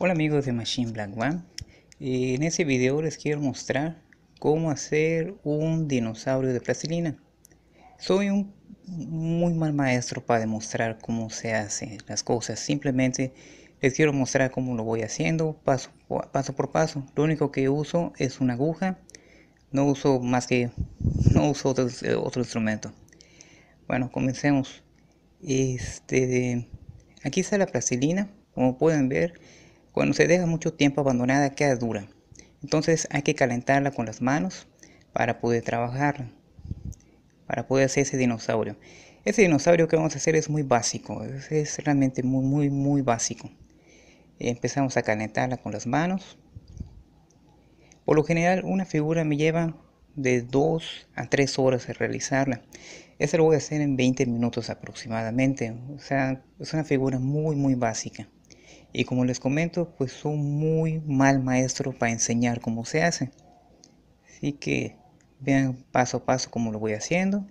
Hola amigos de Machine Black One, eh, en este video les quiero mostrar cómo hacer un dinosaurio de plastilina. Soy un muy mal maestro para demostrar cómo se hacen las cosas, simplemente les quiero mostrar cómo lo voy haciendo paso, por paso. Lo único que uso es una aguja, no uso más que, no uso otro, eh, otro instrumento. Bueno, comencemos. Este, aquí está la plastilina, como pueden ver cuando se deja mucho tiempo abandonada queda dura, entonces hay que calentarla con las manos para poder trabajarla, para poder hacer ese dinosaurio. Ese dinosaurio que vamos a hacer es muy básico, es, realmente muy, muy, muy básico. Empezamos a calentarla con las manos. Por lo general una figura me lleva de 2 a 3 horas a realizarla. Esa lo voy a hacer en 20 minutos aproximadamente. O sea, es una figura muy, muy básica. Y como les comento, pues son muy mal maestro para enseñar cómo se hace. Así que vean paso a paso cómo lo voy haciendo.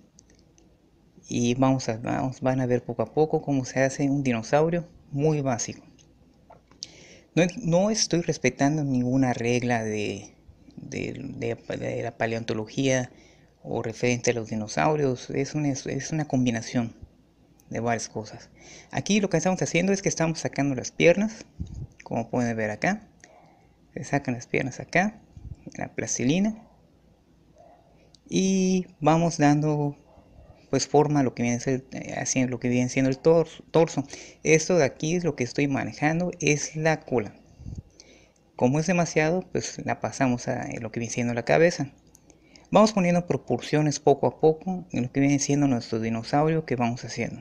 Y vamos a, vamos, van a ver poco a poco cómo se hace un dinosaurio muy básico. No, estoy respetando ninguna regla de, la paleontología o referente a los dinosaurios. Es es una combinación de varias cosas. Aquí lo que estamos haciendo es que estamos sacando las piernas, como pueden ver acá. Se sacan las piernas acá, la plastilina. Y vamos dando pues forma lo que viene eh, haciendo lo que viene siendo el torso, torso. Esto de aquí es lo que estoy manejando es la cola. Como es demasiado, pues la pasamos a eh, lo que viene siendo la cabeza. Vamos poniendo proporciones poco a poco en lo que viene siendo nuestro dinosaurio que vamos haciendo.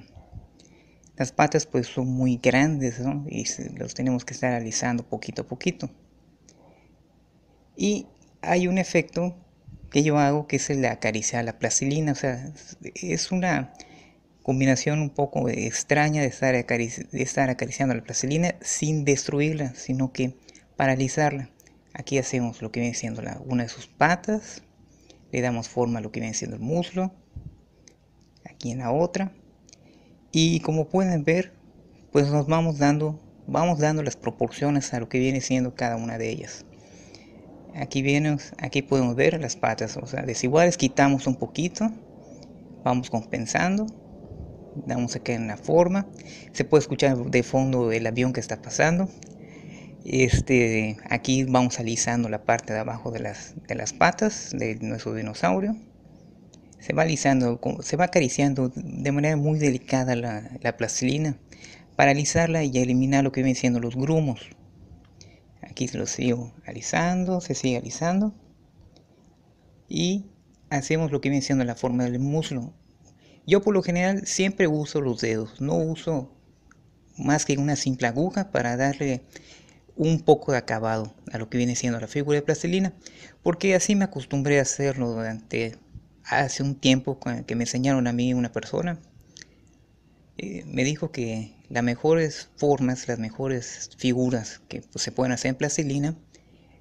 Las patas pues son muy grandes y los tenemos que estar alisando poquito a poquito. Y hay un efecto que yo hago que es el de acariciar la plastilina, o sea, es una combinación un poco extraña de estar, acariciando la plastilina sin destruirla, sino que paralizarla. Aquí hacemos lo que viene siendo la, una de sus patas, le damos forma a lo que viene siendo el muslo, aquí en la otra, y como pueden ver, pues nos vamos dando, vamos dando las proporciones a lo que viene siendo cada una de ellas. Aquí, viene, aquí podemos ver las patas, o sea, desiguales, quitamos un poquito, vamos compensando, damos aquí en la forma, se puede escuchar de fondo el avión que está pasando, este, aquí vamos alisando la parte de abajo de las, de las patas de nuestro dinosaurio se va alisando, se va acariciando de manera muy delicada la, plastilina para alisarla y eliminar lo que vienen siendo los grumos. Aquí se lo sigo alisando, se sigue alisando y hacemos lo que viene siendo la forma del muslo. Yo por lo general siempre uso los dedos, no uso más que una simple aguja para darle un poco de acabado a lo que viene siendo la figura de plastilina, porque así me acostumbré a hacerlo durante hace un tiempo que me enseñaron a mí una persona, eh, me dijo que las mejores formas, las mejores figuras que pues, se pueden hacer en plastilina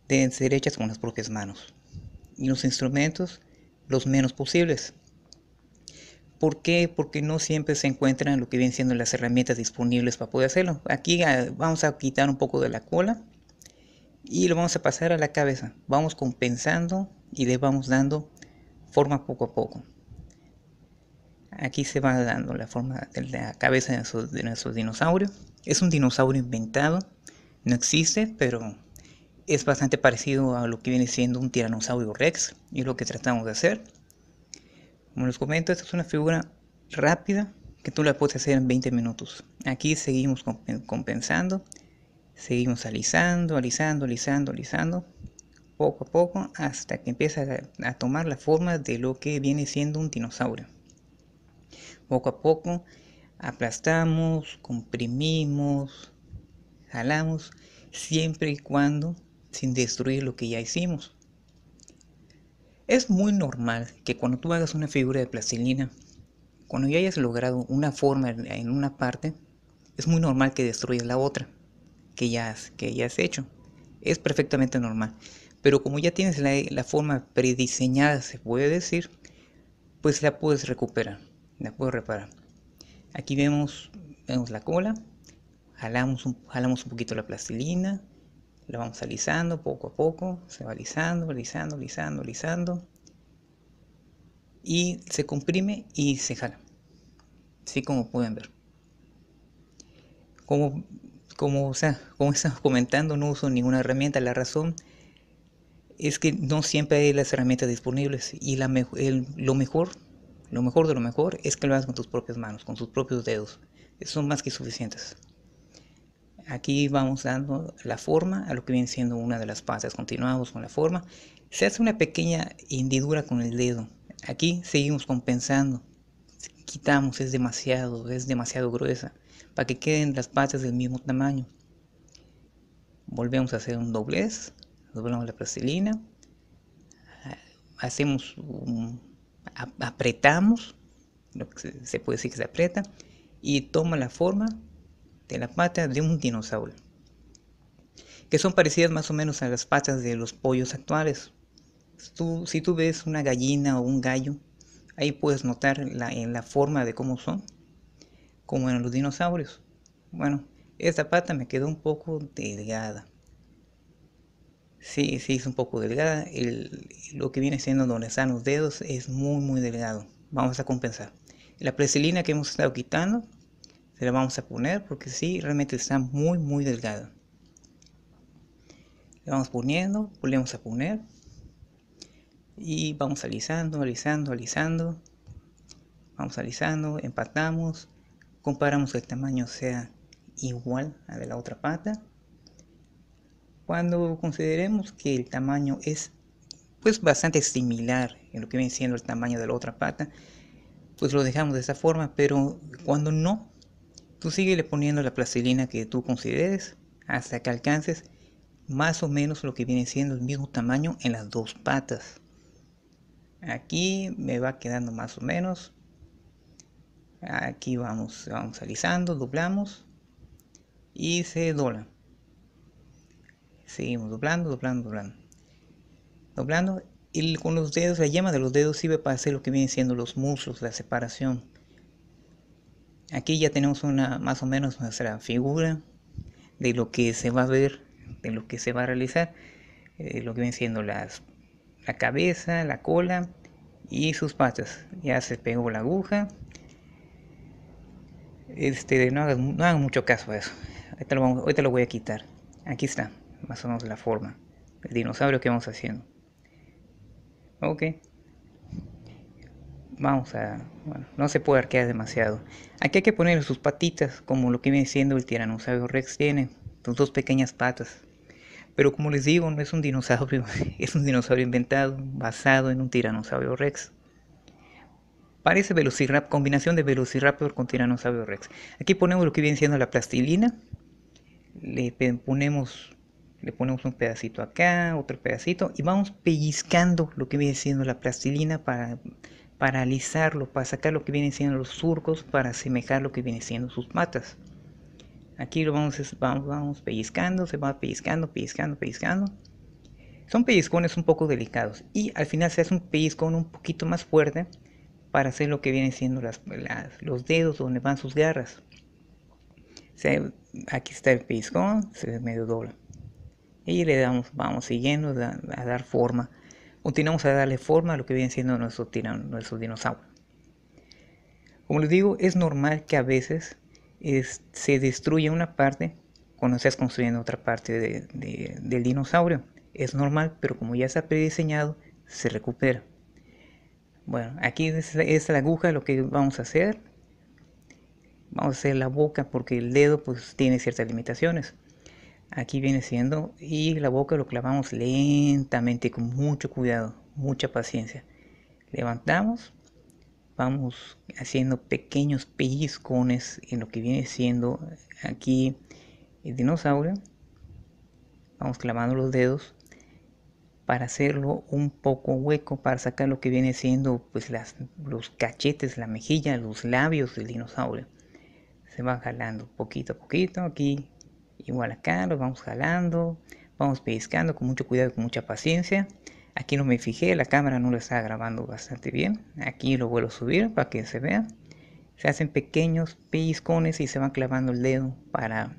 deben ser hechas con las propias manos y los instrumentos los menos posibles. ¿Por qué? Porque no siempre se encuentran lo que vienen siendo las herramientas disponibles para poder hacerlo. Aquí ah, vamos a quitar un poco de la cola y lo vamos a pasar a la cabeza. Vamos compensando y le vamos dando forma poco a poco. Aquí se va dando la forma de la cabeza de nuestro, dinosaurio. Es un dinosaurio inventado, no existe, pero es bastante parecido a lo que viene siendo un tiranosaurio rex y es lo que tratamos de hacer. Como les comento, esta es una figura rápida que tú la puedes hacer en 20 minutos. Aquí seguimos compensando, seguimos alisando, alisando, alisando, alisando poco a poco hasta que empieza a tomar la forma de lo que viene siendo un dinosaurio. Poco a poco aplastamos, comprimimos, jalamos, siempre y cuando sin destruir lo que ya hicimos. Es muy normal que cuando tú hagas una figura de plastilina, cuando ya hayas logrado una forma en una parte, es muy normal que destruyas la otra que ya que ya has hecho. Es perfectamente normal. Pero como ya tienes la, forma prediseñada, se puede decir, pues la puedes recuperar, la puedes reparar. Aquí vemos, vemos la cola, jalamos un, jalamos un poquito la plastilina, la vamos alisando poco a poco, se va alisando, alisando, alisando, alisando. Y se comprime y se jala. Así como pueden ver. Como, como, o sea, como estamos comentando, no uso ninguna herramienta. La razón es que no siempre hay las herramientas disponibles y lo mejor, lo mejor de lo mejor es que lo hagas con tus propias manos, con tus propios dedos. Son más que suficientes. Aquí vamos dando la forma a lo que viene siendo una de las patas Continuamos con la forma. Se hace una pequeña hendidura con el dedo. Aquí seguimos compensando. Quitamos, es demasiado, es demasiado gruesa. Para que queden las patas del mismo tamaño. Volvemos a hacer un doblez doblamos la plastilina, hacemos apretamos, se puede decir que se aprieta, y toma la forma de la pata de un dinosaurio, que son parecidas más o menos a las patas de los pollos actuales. si tú ves una gallina o un gallo, ahí puedes notar la, en la forma de cómo son, como en los dinosaurios. Bueno, esta pata me quedó un poco delgada. Sí, sí, es un poco delgada. lo que viene siendo donde están los dedos es muy, muy delgado. Vamos a compensar. La presilina que hemos estado quitando, se la vamos a poner porque sí, realmente está muy, muy delgada. Le vamos poniendo, volvemos a poner. Y vamos alisando, alisando, alisando. Vamos alisando, empatamos. Comparamos que el tamaño sea igual a de la otra pata. Cuando consideremos que el tamaño es pues bastante similar en lo que viene siendo el tamaño de la otra pata, pues lo dejamos de esa forma, pero cuando no, tú sigue poniendo la plastilina que tú consideres hasta que alcances más o menos lo que viene siendo el mismo tamaño en las dos patas. Aquí me va quedando más o menos. Aquí vamos, vamos alisando, doblamos y se dobla. Seguimos doblando, doblando, doblando. Doblando. Y con los dedos, la yema de los dedos sirve para hacer lo que vienen siendo los muslos, la separación. Aquí ya tenemos una más o menos nuestra figura de lo que se va a ver, de lo que se va a realizar, eh, lo que viene siendo las, la cabeza, la cola y sus patas. Ya se pegó la aguja. Este, no, hagan mucho caso a eso. ahorita lo voy a quitar. Aquí está más o menos la forma. El dinosaurio que vamos haciendo. Ok. Vamos a... Bueno, no se puede arquear demasiado. Aquí hay que poner sus patitas, como lo que viene siendo el tiranosaurio rex tiene. dos pequeñas patas. Pero como les digo, no es un dinosaurio. Es un dinosaurio inventado, basado en un tiranosaurio rex. Parece Velociraptor, combinación de Velociraptor con Tiranosaurio Rex. Aquí ponemos lo que viene siendo la plastilina, le ponemos le ponemos un pedacito acá, otro pedacito y vamos pellizcando lo que viene siendo la plastilina para paralizarlo, alisarlo, para sacar lo que vienen siendo los surcos, para asemejar lo que viene siendo sus patas. Aquí lo vamos, vamos, pellizcando, se va pellizcando, pellizcando, pellizcando. Son pellizcones un poco delicados y al final se hace un pellizcón un poquito más fuerte para hacer lo que vienen siendo las, los dedos donde van sus garras. aquí está el pellizcón, se medio dobla y le damos, vamos siguiendo a, dar forma. Continuamos a darle forma a lo que viene siendo nuestro dinosaurio Como les digo, es normal que a veces se destruya una parte cuando estás construyendo otra parte del dinosaurio. Es normal, pero como ya está prediseñado, se recupera. Bueno, aquí es, es, la aguja lo que vamos a hacer. Vamos a hacer la boca porque el dedo pues tiene ciertas limitaciones. Aquí viene siendo y la boca lo clavamos lentamente con mucho cuidado, mucha paciencia. Levantamos, vamos haciendo pequeños pellizcones en lo que viene siendo aquí el dinosaurio. Vamos clavando los dedos para hacerlo un poco hueco, para sacar lo que viene siendo pues los cachetes, la mejilla, los labios del dinosaurio. Se va jalando poquito a poquito aquí Igual acá lo vamos jalando, vamos pellizcando con mucho cuidado y con mucha paciencia. Aquí no me fijé, la cámara no lo está grabando bastante bien. Aquí lo vuelvo a subir para que se vea. Se hacen pequeños pellizcones y se van clavando el dedo para,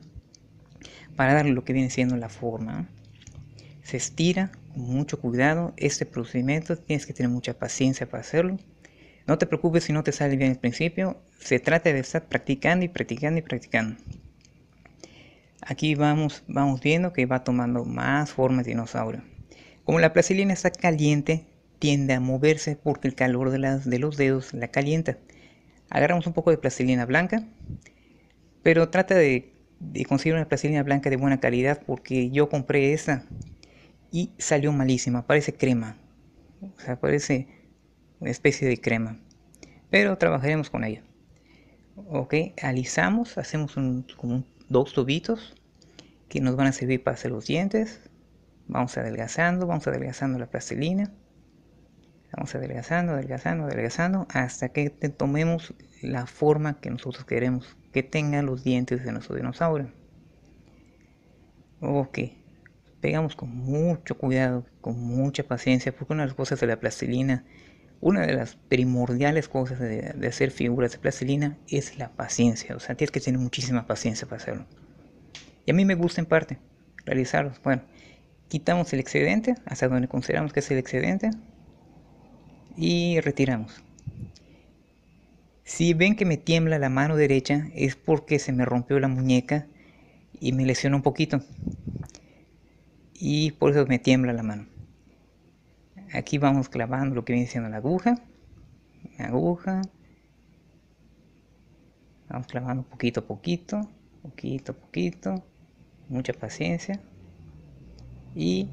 para darle lo que viene siendo la forma. Se estira con mucho cuidado. Este procedimiento tienes que tener mucha paciencia para hacerlo. No te preocupes si no te sale bien al principio. Se trata de estar practicando y practicando y practicando. Aquí vamos, vamos viendo que va tomando más forma de dinosaurio. Como la plastilina está caliente, tiende a moverse porque el calor de, los dedos la calienta. Agarramos un poco de plastilina blanca, pero trata de, conseguir una plastilina blanca de buena calidad porque yo compré esta y salió malísima, parece crema, o sea, parece una especie de crema, pero trabajaremos con ella. Ok, alisamos, hacemos un, un dos tubitos que nos van a servir para hacer los dientes. Vamos adelgazando, vamos adelgazando la plastilina. Vamos adelgazando, adelgazando, adelgazando hasta que tomemos la forma que nosotros queremos que tengan los dientes de nuestro dinosaurio. Ok, pegamos con mucho cuidado, con mucha paciencia, porque una de las cosas de la plastilina una de las primordiales cosas de, hacer figuras de plastilina es la paciencia. O sea, tienes que tener muchísima paciencia para hacerlo. Y a mí me gusta en parte realizarlos. Bueno, quitamos el excedente hasta donde consideramos que es el excedente y retiramos. Si ven que me tiembla la mano derecha es porque se me rompió la muñeca y me lesionó un poquito. Y por eso me tiembla la mano aquí vamos clavando lo que viene siendo la aguja aguja vamos clavando poquito a poquito poquito a poquito mucha paciencia y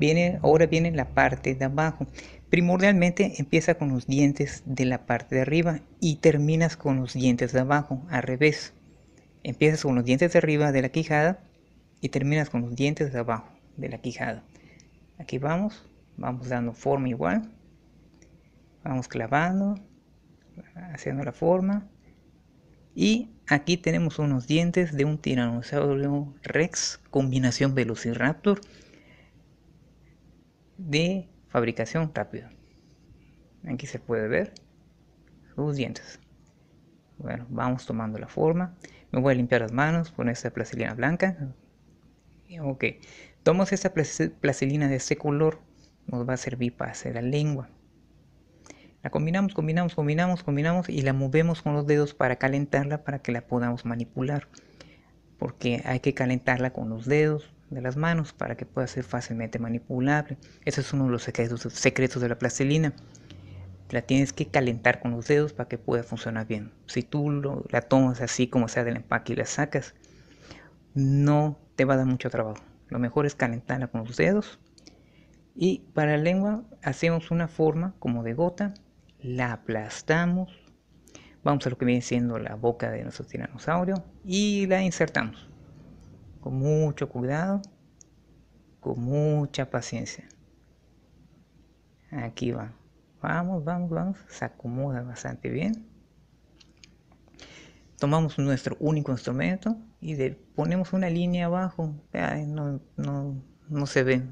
viene ahora viene la parte de abajo primordialmente empieza con los dientes de la parte de arriba y terminas con los dientes de abajo al revés empiezas con los dientes de arriba de la quijada y terminas con los dientes de abajo de la quijada aquí vamos vamos dando forma igual vamos clavando haciendo la forma y aquí tenemos unos dientes de un tiranosaurio rex combinación velociraptor de fabricación rápida aquí se puede ver sus dientes bueno vamos tomando la forma me voy a limpiar las manos con esta plastilina blanca ok tomamos esta plastilina de este color nos va a servir para hacer la lengua. La combinamos, combinamos, combinamos, combinamos y la movemos con los dedos para calentarla para que la podamos manipular. Porque hay que calentarla con los dedos de las manos para que pueda ser fácilmente manipulable. Ese es uno de los secretos, de la plastilina. La tienes que calentar con los dedos para que pueda funcionar bien. Si tú la tomas así como sea del empaque y la sacas, no te va a dar mucho trabajo. Lo mejor es calentarla con los dedos y para la lengua hacemos una forma como de gota, la aplastamos, vamos a lo que viene siendo la boca de nuestro tiranosaurio y la insertamos con mucho cuidado, con mucha paciencia. Aquí va. Vamos, vamos, vamos. Se acomoda bastante bien. Tomamos nuestro único instrumento y le ponemos una línea abajo. no, no se ve,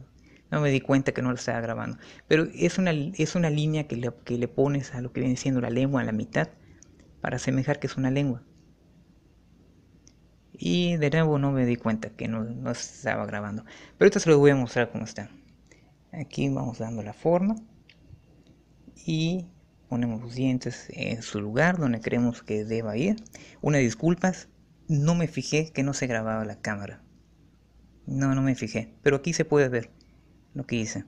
no me di cuenta que no lo estaba grabando. Pero es una, es una línea que le, que le pones a lo que viene siendo la lengua a la mitad para asemejar que es una lengua. Y de nuevo no me di cuenta que no, no estaba grabando. Pero esto se lo voy a mostrar cómo está. Aquí vamos dando la forma. Y ponemos los dientes en su lugar donde creemos que deba ir. Una disculpas, no me fijé que no se grababa la cámara. No, no me fijé. Pero aquí se puede ver lo que hice.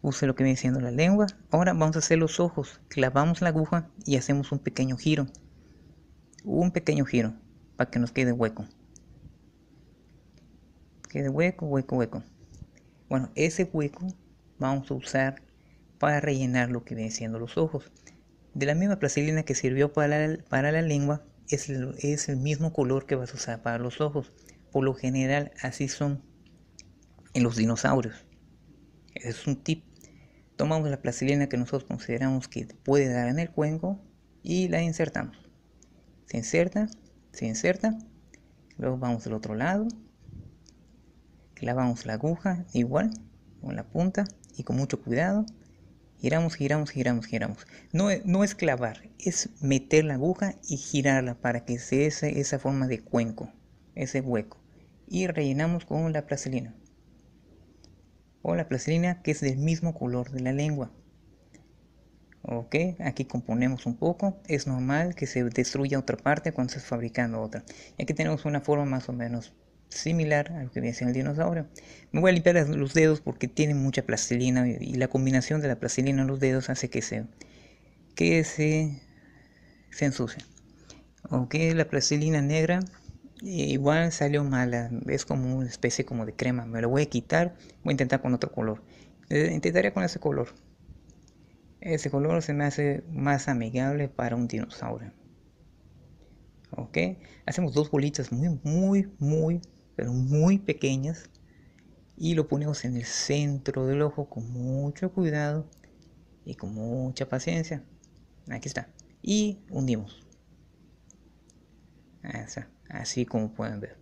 Use lo que viene siendo la lengua. Ahora vamos a hacer los ojos. Clavamos la aguja y hacemos un pequeño giro. Un pequeño giro para que nos quede hueco. Quede hueco, hueco, hueco. Bueno, ese hueco vamos a usar para rellenar lo que viene siendo los ojos. De la misma plastilina que sirvió para la, para la lengua, es es el mismo color que vas a usar para los ojos. Por lo general, así son en los dinosaurios. es un tip. Tomamos la plastilina que nosotros consideramos que puede dar en el cuenco y la insertamos. Se inserta, se inserta. Luego vamos al otro lado. Clavamos la aguja igual con la punta y con mucho cuidado. Giramos, giramos, giramos, giramos. No, es clavar, es meter la aguja y girarla para que se esa, esa forma de cuenco, ese hueco. Y rellenamos con la plastilina o la plastilina que es del mismo color de la lengua. Ok, aquí componemos un poco. Es normal que se destruya otra parte cuando se está fabricando otra. Y aquí tenemos una forma más o menos similar a lo que viene en el dinosaurio. Me voy a limpiar los dedos porque tiene mucha plastilina y la combinación de la plastilina en los dedos hace que se, que se, se Ok, la plastilina negra eh, igual salió mala, es como una especie como de crema, me lo voy a quitar, voy a intentar con otro color. Eh, intentaré con ese color. Ese color se me hace más amigable para un dinosaurio. ¿Ok? Hacemos dos bolitas muy, muy, muy, pero muy pequeñas. Y lo ponemos en el centro del ojo con mucho cuidado y con mucha paciencia. Aquí está. Y hundimos. Ahí está así como pueden ver.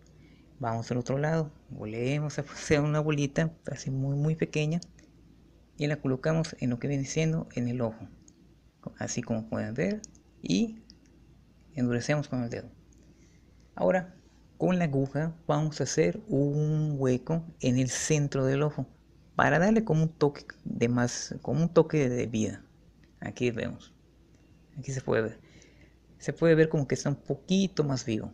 Vamos al otro lado, volvemos a hacer una bolita, así muy muy pequeña, y la colocamos en lo que viene siendo en el ojo, así como pueden ver, y endurecemos con el dedo. Ahora, con la aguja vamos a hacer un hueco en el centro del ojo, para darle como un toque de más, como un toque de vida. Aquí vemos, aquí se puede ver. Se puede ver como que está un poquito más vivo.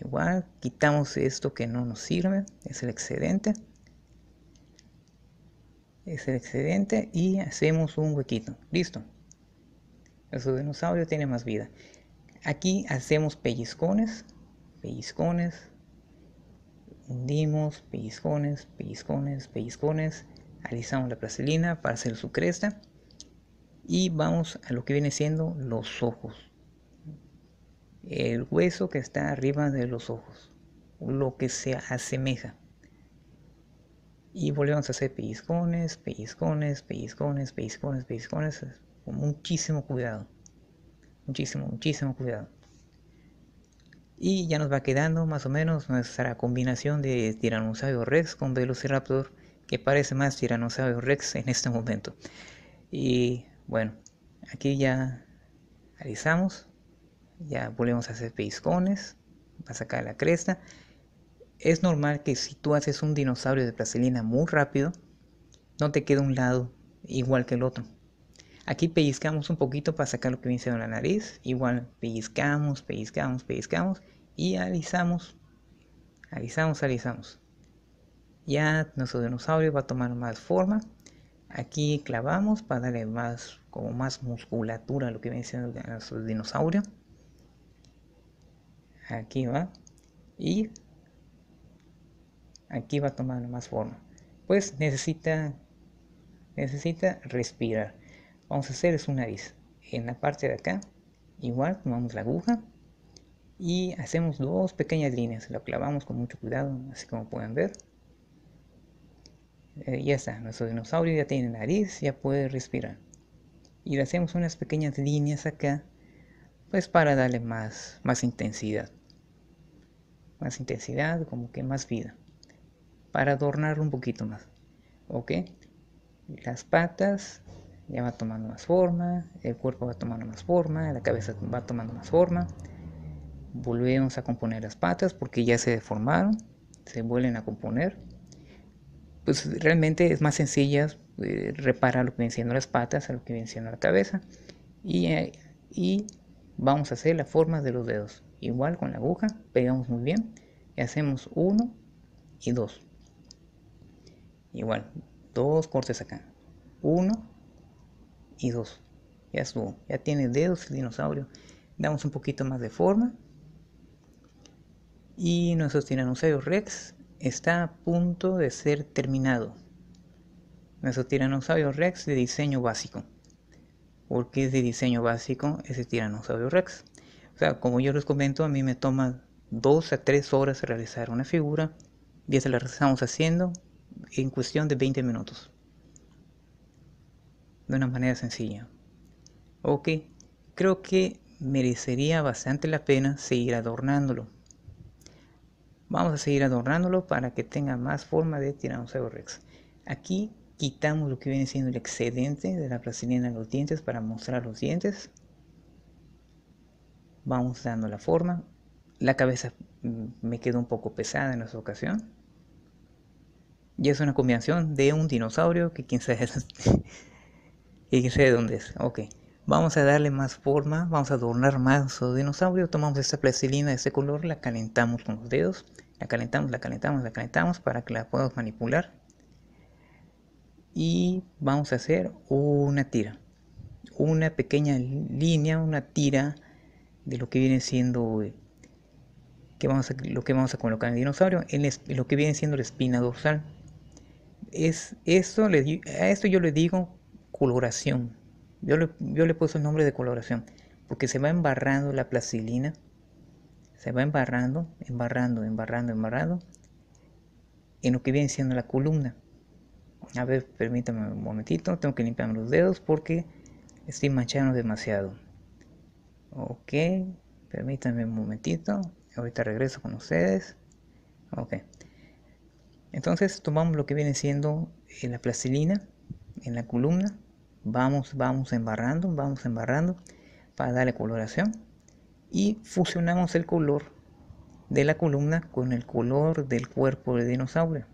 Igual quitamos esto que no nos sirve, es el excedente. Es el excedente y hacemos un huequito. Listo. El dinosaurio tiene más vida. Aquí hacemos pellizcones, pellizcones, hundimos, pellizcones, pellizcones, pellizcones, alisamos la plastilina para hacer su cresta y vamos a lo que viene siendo los ojos el hueso que está arriba de los ojos, lo que se asemeja. Y volvemos a hacer pellizcones, pellizcones, pellizcones, pellizcones, pellizcones, con muchísimo cuidado. Muchísimo, muchísimo cuidado. Y ya nos va quedando más o menos nuestra combinación de Tiranosaurio Rex con Velociraptor, que parece más Tiranosaurio Rex en este momento. Y bueno, aquí ya realizamos ya volvemos a hacer pellizcones, Para sacar la cresta. Es normal que si tú haces un dinosaurio de plastilina muy rápido, no te quede un lado igual que el otro. Aquí pellizcamos un poquito para sacar lo que viene siendo la nariz. Igual pellizcamos, pellizcamos, pellizcamos y alisamos. Alisamos, alisamos. Ya nuestro dinosaurio va a tomar más forma. Aquí clavamos para darle más, como más musculatura a lo que viene siendo nuestro dinosaurio aquí va y aquí va tomando más forma pues necesita necesita respirar vamos a hacer es nariz en la parte de acá igual tomamos la aguja y hacemos dos pequeñas líneas lo clavamos con mucho cuidado así como pueden ver Y eh, ya está nuestro dinosaurio ya tiene nariz ya puede respirar y le hacemos unas pequeñas líneas acá pues para darle más, más intensidad. Más intensidad, como que más vida. Para adornarlo un poquito más. ¿Ok? Las patas ya va tomando más forma, el cuerpo va tomando más forma, la cabeza va tomando más forma. Volvemos a componer las patas porque ya se deformaron, se vuelven a componer. Pues realmente es más sencilla eh, reparar lo que viene siendo las patas a lo que viene siendo la cabeza. y eh, vamos a hacer la forma de los dedos. Igual con la aguja, pegamos muy bien y hacemos uno y dos Igual, dos cortes acá. uno y dos Ya estuvo. Ya tiene dedos el dinosaurio. Damos un poquito más de forma. Y nuestro Tiranosaurio Rex está a punto de ser terminado. Nuestro Tiranosaurio Rex de diseño básico porque es de diseño básico ese tiranosaurio rex. O sea, como yo les comento, a mí me toma 2 a 3 horas realizar una figura y se la estamos haciendo en cuestión de 20 minutos. De una manera sencilla. Ok, creo que merecería bastante la pena seguir adornándolo. Vamos a seguir adornándolo para que tenga más forma de tiranosaurio rex. Aquí quitamos lo que viene siendo el excedente de la plastilina en los dientes para mostrar los dientes. Vamos dando la forma. La cabeza mm, me quedó un poco pesada en esta ocasión. Y es una combinación de un dinosaurio que quién sabe, y dónde es. Ok, vamos a darle más forma, vamos a adornar más su dinosaurio. Tomamos esta plastilina de este color, la calentamos con los dedos. La calentamos, la calentamos, la calentamos para que la podamos manipular y vamos a hacer una tira una pequeña línea una tira de lo que viene siendo eh, lo que vamos a colocar en el dinosaurio en lo que viene siendo la espina dorsal es esto a esto yo le digo coloración yo le, yo le puse el nombre de coloración porque se va embarrando la plastilina se va embarrando embarrando embarrando embarrando en lo que viene siendo la columna a ver, permítanme un momentito. Tengo que limpiarme los dedos porque estoy manchando demasiado. Ok, permítanme un momentito. Ahorita regreso con ustedes. Ok. Entonces tomamos lo que viene siendo eh, la plastilina en la columna. Vamos, vamos embarrando, vamos embarrando para darle coloración. Y fusionamos el color de la columna con el color del cuerpo del dinosaurio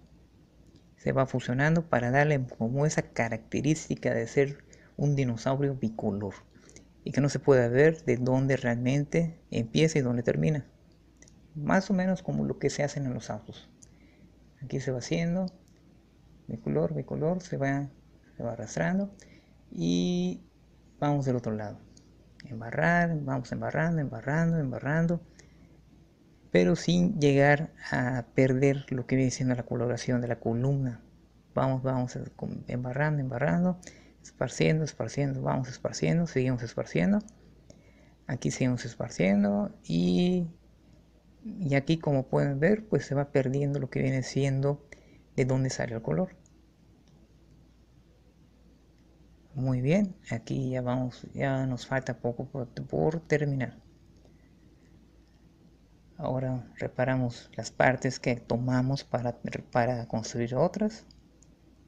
se va funcionando para darle como esa característica de ser un dinosaurio bicolor y que no se pueda ver de dónde realmente empieza y dónde termina. Más o menos como lo que se hacen en los autos. Aquí se va haciendo bicolor, bicolor, se va, se va arrastrando y vamos del otro lado. Embarrar, vamos embarrando, embarrando, embarrando pero sin llegar a perder lo que viene siendo la coloración de la columna. Vamos, vamos eh, embarrando, embarrando, esparciendo, esparciendo, vamos esparciendo, seguimos esparciendo. Aquí seguimos esparciendo y, y aquí como pueden ver pues se va perdiendo lo que viene siendo de dónde sale el color. Muy bien, aquí ya vamos, ya nos falta poco por terminar. Ahora reparamos las partes que tomamos para, para construir otras.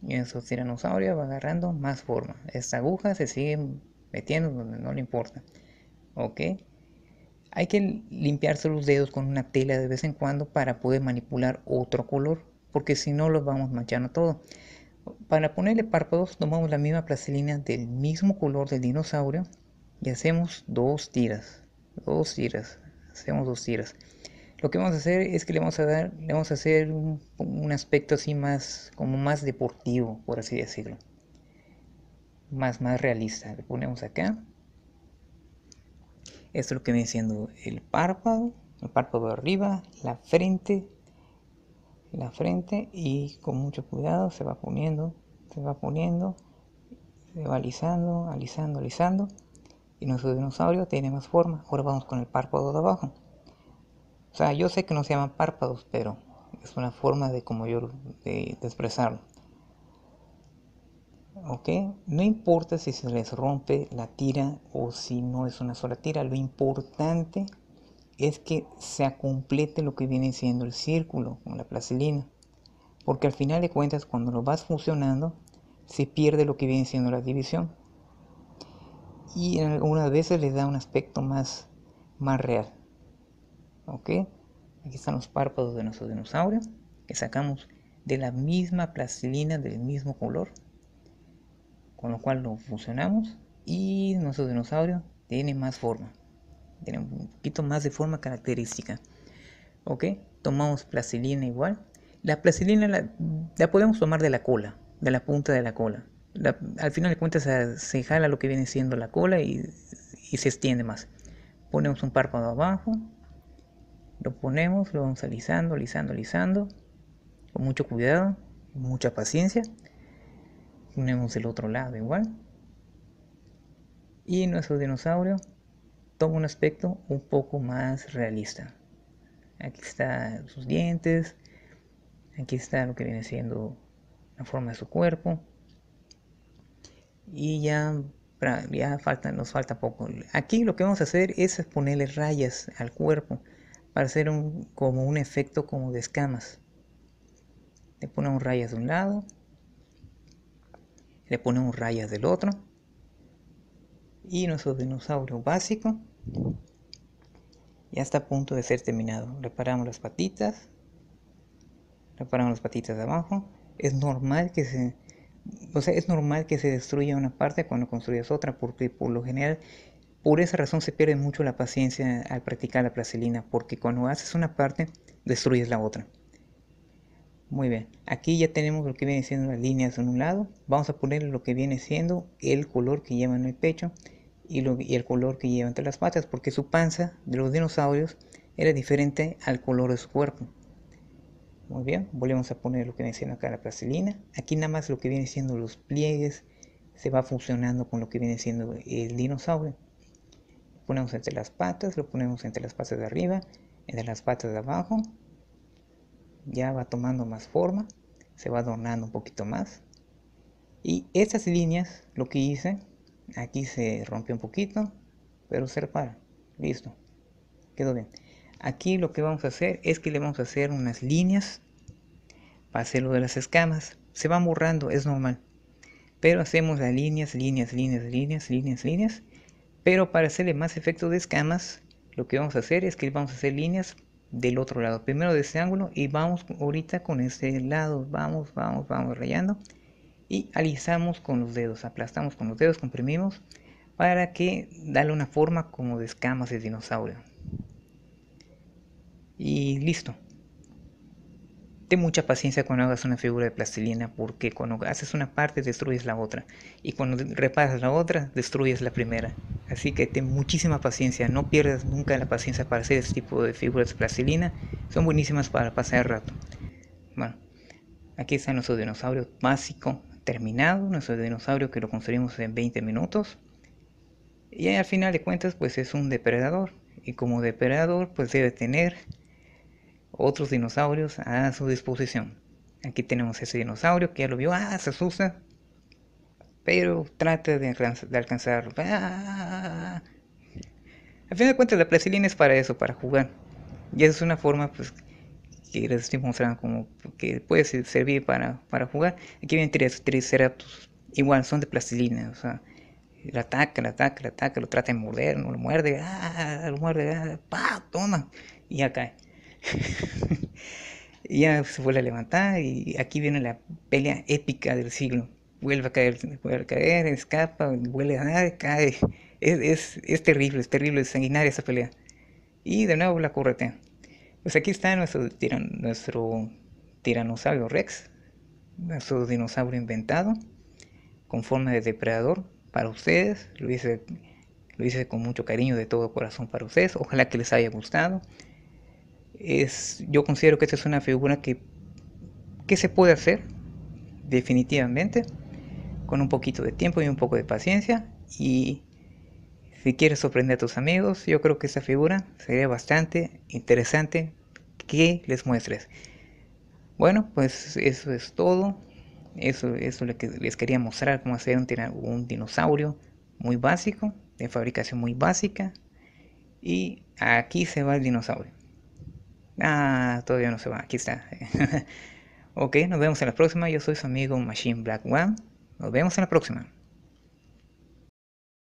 Y eso tiranosaurio va agarrando más forma. Esta aguja se sigue metiendo donde no le importa. ¿Ok? Hay que limpiarse los dedos con una tela de vez en cuando para poder manipular otro color, porque si no los vamos manchando todo. Para ponerle párpados tomamos la misma plastilina del mismo color del dinosaurio y hacemos dos tiras, dos tiras, hacemos dos tiras. Lo que vamos a hacer es que le vamos a dar, le vamos a hacer un, aspecto así más, como más deportivo, por así decirlo. Más, más realista. Le ponemos acá. Esto es lo que viene siendo el párpado, el párpado de arriba, la frente, la frente y con mucho cuidado se va poniendo, se va poniendo, se va alisando, alisando, alisando. Y nuestro dinosaurio tiene más forma. Ahora vamos con el párpado de abajo. O sea, yo sé que no se llaman párpados, pero es una forma de como yo de, expresarlo. ¿Ok? No importa si se les rompe la tira o si no es una sola tira, lo importante es que se complete lo que viene siendo el círculo con la plastilina. Porque al final de cuentas, cuando lo vas funcionando, se pierde lo que viene siendo la división. Y algunas veces les da un aspecto más, más real. ¿Ok? Aquí están los párpados de nuestro dinosaurio que sacamos de la misma plastilina del mismo color. Con lo cual lo fusionamos y nuestro dinosaurio tiene más forma. Tiene un poquito más de forma característica. ¿Ok? Tomamos plastilina igual. La plastilina la, podemos tomar de la cola, de la punta de la cola. al final de cuentas se, jala lo que viene siendo la cola y, y se extiende más. Ponemos un párpado abajo, lo ponemos, lo vamos alisando, alisando, alisando, con mucho cuidado, mucha paciencia. Ponemos el otro lado igual. Y nuestro dinosaurio toma un aspecto un poco más realista. Aquí están sus dientes, aquí está lo que viene siendo la forma de su cuerpo. Y ya, ya falta, nos falta poco. Aquí lo que vamos a hacer es ponerle rayas al cuerpo para hacer un, como un efecto como de escamas. Le ponemos rayas de un lado, le ponemos rayas del otro y nuestro dinosaurio básico ya está a punto de ser terminado. Reparamos las patitas, reparamos las patitas de abajo. Es normal que se, es normal que se destruya una parte cuando construyes otra, porque por lo general por esa razón se pierde mucho la paciencia al practicar la plastilina, porque cuando haces una parte, destruyes la otra. Muy bien, aquí ya tenemos lo que viene siendo las líneas de un lado. Vamos a poner lo que viene siendo el color que lleva en el pecho y, el color que lleva entre las patas, porque su panza de los dinosaurios era diferente al color de su cuerpo. Muy bien, volvemos a poner lo que viene siendo acá la plastilina. Aquí nada más lo que viene siendo los pliegues se va funcionando con lo que viene siendo el dinosaurio ponemos entre las patas, lo ponemos entre las patas de arriba, entre las patas de abajo. Ya va tomando más forma, se va adornando un poquito más. Y estas líneas, lo que hice, aquí se rompió un poquito, pero se repara. Listo, quedó bien. Aquí lo que vamos a hacer es que le vamos a hacer unas líneas para hacer lo de las escamas. Se va borrando, es normal. Pero hacemos las líneas, líneas, líneas, líneas, líneas, líneas pero para hacerle más efecto de escamas, lo que vamos a hacer es que vamos a hacer líneas del otro lado. Primero de este ángulo y vamos ahorita con este lado. Vamos, vamos, vamos rayando. Y alisamos con los dedos. Aplastamos con los dedos, comprimimos. Para que dale una forma como de escamas de dinosaurio. Y listo. Ten mucha paciencia cuando hagas una figura de plastilina porque cuando haces una parte destruyes la otra y cuando reparas la otra destruyes la primera. Así que ten muchísima paciencia, no pierdas nunca la paciencia para hacer este tipo de figuras de plastilina, son buenísimas para pasar el rato. Bueno, aquí está nuestro dinosaurio básico terminado, nuestro dinosaurio que lo construimos en 20 minutos. Y al final de cuentas pues es un depredador y como depredador pues debe tener otros dinosaurios a su disposición. Aquí tenemos ese dinosaurio que ya lo vio, ah, se asusta, pero trata de, Alcanzarlo ah. Al fin de cuentas, la plastilina es para eso, para jugar. Y esa es una forma pues, que les estoy mostrando como que puede servir para, para jugar. Aquí vienen triceratops, igual son de plastilina, o sea, lo ataca, lo ataca, lo ataca, lo trata de morder, no lo muerde, ah, lo muerde, ah, pa, toma, y ya y ya se vuelve a levantar y aquí viene la pelea épica del siglo. Vuelve a caer, vuelve a caer, escapa, vuelve a dar, cae. Es, es, terrible, es terrible, es sanguinaria esa pelea. Y de nuevo la correte Pues aquí está nuestro, nuestro tiranosaurio Rex, nuestro dinosaurio inventado, con forma de depredador para ustedes. Lo hice, lo hice con mucho cariño de todo corazón para ustedes. Ojalá que les haya gustado es, yo considero que esta es una figura que, se puede hacer definitivamente con un poquito de tiempo y un poco de paciencia y si quieres sorprender a tus amigos, yo creo que esta figura sería bastante interesante que les muestres. Bueno, pues eso es todo. Eso, es lo que les quería mostrar, cómo hacer un dinosaurio muy básico, de fabricación muy básica. Y aquí se va el dinosaurio. Ah, todavía no se va, aquí está. ok, nos vemos en la próxima. Yo soy su amigo Machine Black One. Nos vemos en la próxima.